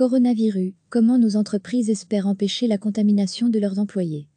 Coronavirus, comment nos entreprises espèrent empêcher la contamination de leurs employés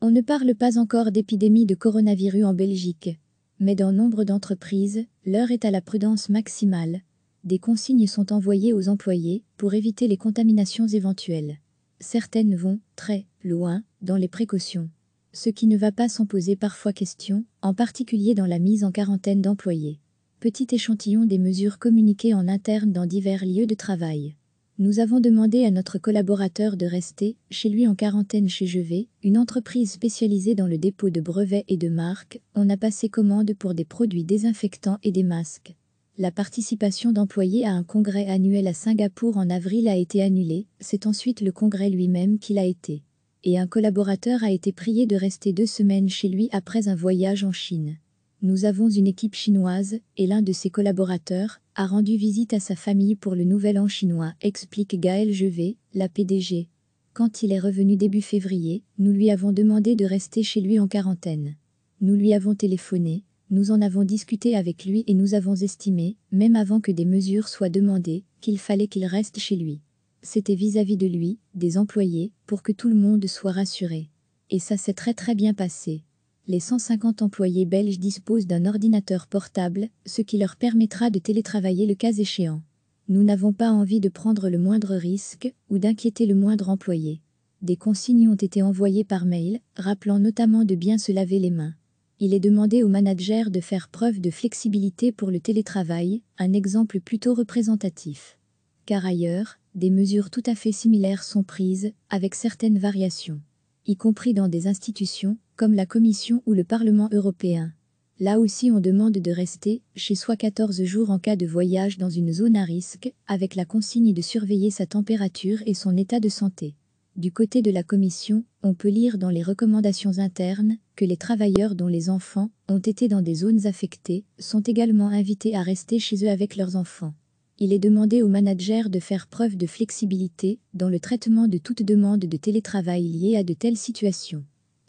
On ne parle pas encore d'épidémie de coronavirus en Belgique, mais dans nombre d'entreprises, l'heure est à la prudence maximale. Des consignes sont envoyées aux employés pour éviter les contaminations éventuelles. Certaines vont très loin dans les précautions, ce qui ne va pas sans poser parfois question, en particulier dans la mise en quarantaine d'employés petit échantillon des mesures communiquées en interne dans divers lieux de travail. Nous avons demandé à notre collaborateur de rester chez lui en quarantaine chez Jevet, une entreprise spécialisée dans le dépôt de brevets et de marques. On a passé commande pour des produits désinfectants et des masques. La participation d'employés à un congrès annuel à Singapour en avril a été annulée, c'est ensuite le congrès lui-même qui l'a été. Et un collaborateur a été prié de rester deux semaines chez lui après un voyage en Chine. Nous avons une équipe chinoise, et l'un de ses collaborateurs a rendu visite à sa famille pour le Nouvel An chinois, explique Gaël Jevet, la PDG. Quand il est revenu début février, nous lui avons demandé de rester chez lui en quarantaine. Nous lui avons téléphoné, nous en avons discuté avec lui et nous avons estimé, même avant que des mesures soient demandées, qu'il fallait qu'il reste chez lui. C'était vis-à-vis de lui, des employés, pour que tout le monde soit rassuré. Et ça s'est très très bien passé les 150 employés belges disposent d'un ordinateur portable, ce qui leur permettra de télétravailler le cas échéant. Nous n'avons pas envie de prendre le moindre risque ou d'inquiéter le moindre employé. Des consignes ont été envoyées par mail, rappelant notamment de bien se laver les mains. Il est demandé aux managers de faire preuve de flexibilité pour le télétravail, un exemple plutôt représentatif. Car ailleurs, des mesures tout à fait similaires sont prises, avec certaines variations. Y compris dans des institutions, comme la Commission ou le Parlement européen. Là aussi on demande de rester chez soi 14 jours en cas de voyage dans une zone à risque, avec la consigne de surveiller sa température et son état de santé. Du côté de la Commission, on peut lire dans les recommandations internes que les travailleurs dont les enfants ont été dans des zones affectées sont également invités à rester chez eux avec leurs enfants. Il est demandé aux managers de faire preuve de flexibilité dans le traitement de toute demande de télétravail liée à de telles situations.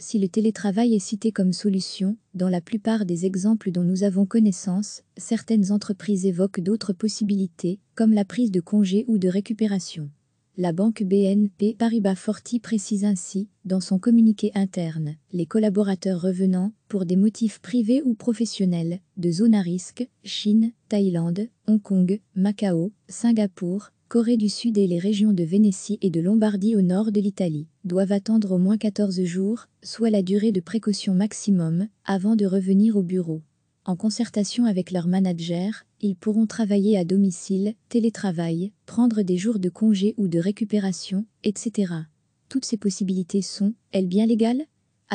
Si le télétravail est cité comme solution, dans la plupart des exemples dont nous avons connaissance, certaines entreprises évoquent d'autres possibilités, comme la prise de congé ou de récupération. La banque BNP Paribas Forti précise ainsi, dans son communiqué interne, les collaborateurs revenant, pour des motifs privés ou professionnels, de zones à risque, Chine, Thaïlande, Hong Kong, Macao, Singapour, Corée du Sud et les régions de Vénétie et de Lombardie au nord de l'Italie doivent attendre au moins 14 jours, soit la durée de précaution maximum, avant de revenir au bureau. En concertation avec leur manager, ils pourront travailler à domicile, télétravail, prendre des jours de congé ou de récupération, etc. Toutes ces possibilités sont, elles, bien légales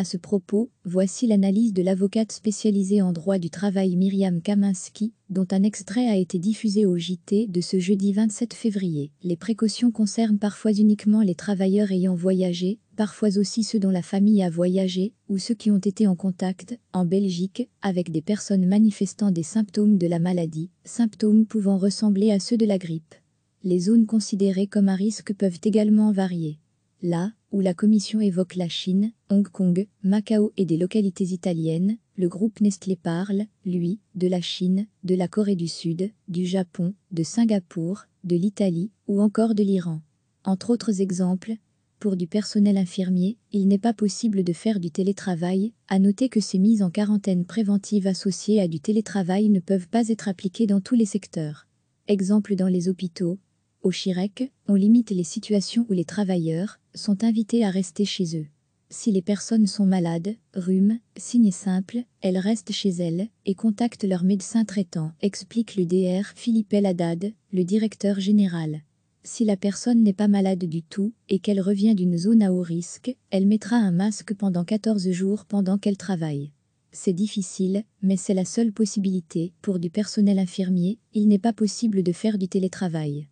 à ce propos, voici l'analyse de l'avocate spécialisée en droit du travail Myriam Kaminski, dont un extrait a été diffusé au JT de ce jeudi 27 février. Les précautions concernent parfois uniquement les travailleurs ayant voyagé, parfois aussi ceux dont la famille a voyagé, ou ceux qui ont été en contact, en Belgique, avec des personnes manifestant des symptômes de la maladie, symptômes pouvant ressembler à ceux de la grippe. Les zones considérées comme à risque peuvent également varier. Là, où la commission évoque la Chine, Hong Kong, Macao et des localités italiennes, le groupe Nestlé parle, lui, de la Chine, de la Corée du Sud, du Japon, de Singapour, de l'Italie ou encore de l'Iran. Entre autres exemples, pour du personnel infirmier, il n'est pas possible de faire du télétravail, à noter que ces mises en quarantaine préventives associées à du télétravail ne peuvent pas être appliquées dans tous les secteurs. Exemple dans les hôpitaux, au Chirec, on limite les situations où les travailleurs sont invités à rester chez eux. Si les personnes sont malades, rhume, signe simple, elles restent chez elles et contactent leur médecin traitant, explique le DR Philippe El Haddad, le directeur général. Si la personne n'est pas malade du tout et qu'elle revient d'une zone à haut risque, elle mettra un masque pendant 14 jours pendant qu'elle travaille. C'est difficile, mais c'est la seule possibilité. Pour du personnel infirmier, il n'est pas possible de faire du télétravail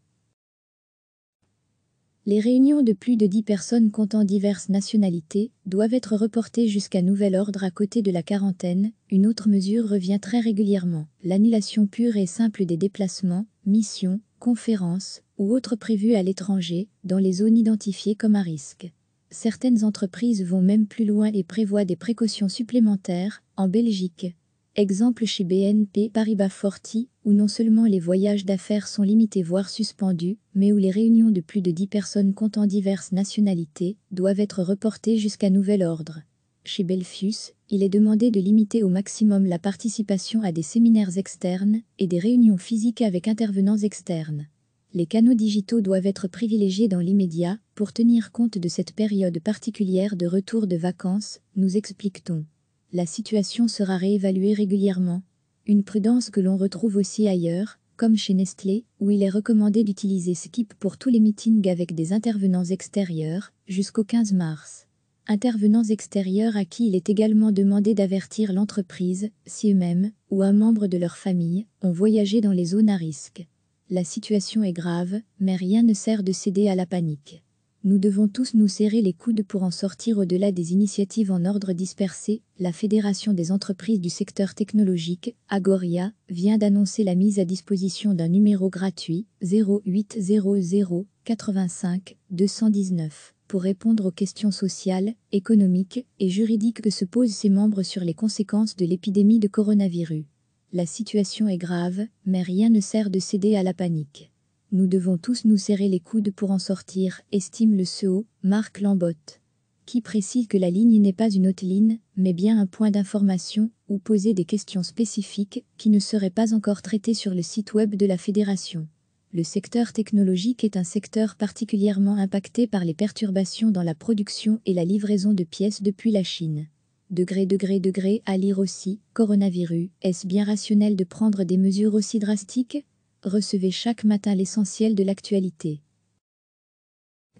les réunions de plus de 10 personnes comptant diverses nationalités doivent être reportées jusqu'à nouvel ordre à côté de la quarantaine. Une autre mesure revient très régulièrement, l'annulation pure et simple des déplacements, missions, conférences ou autres prévues à l'étranger dans les zones identifiées comme à risque. Certaines entreprises vont même plus loin et prévoient des précautions supplémentaires. En Belgique, Exemple chez BNP Paribas Forti, où non seulement les voyages d'affaires sont limités voire suspendus, mais où les réunions de plus de 10 personnes comptant diverses nationalités doivent être reportées jusqu'à nouvel ordre. Chez Belfius, il est demandé de limiter au maximum la participation à des séminaires externes et des réunions physiques avec intervenants externes. Les canaux digitaux doivent être privilégiés dans l'immédiat pour tenir compte de cette période particulière de retour de vacances, nous explique-t-on la situation sera réévaluée régulièrement. Une prudence que l'on retrouve aussi ailleurs, comme chez Nestlé, où il est recommandé d'utiliser Skip pour tous les meetings avec des intervenants extérieurs, jusqu'au 15 mars. Intervenants extérieurs à qui il est également demandé d'avertir l'entreprise, si eux-mêmes, ou un membre de leur famille, ont voyagé dans les zones à risque. La situation est grave, mais rien ne sert de céder à la panique. Nous devons tous nous serrer les coudes pour en sortir au-delà des initiatives en ordre dispersé. La Fédération des entreprises du secteur technologique, Agoria, vient d'annoncer la mise à disposition d'un numéro gratuit 0800 85 219 pour répondre aux questions sociales, économiques et juridiques que se posent ses membres sur les conséquences de l'épidémie de coronavirus. La situation est grave, mais rien ne sert de céder à la panique. Nous devons tous nous serrer les coudes pour en sortir, estime le CEO, Marc Lambotte. Qui précise que la ligne n'est pas une haute ligne, mais bien un point d'information, ou poser des questions spécifiques, qui ne seraient pas encore traitées sur le site web de la Fédération. Le secteur technologique est un secteur particulièrement impacté par les perturbations dans la production et la livraison de pièces depuis la Chine degré, degré, degré, à lire aussi, coronavirus, est-ce bien rationnel de prendre des mesures aussi drastiques recevez chaque matin l'essentiel de l'actualité.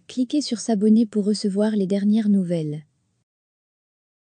Cliquez sur s'abonner pour recevoir les dernières nouvelles.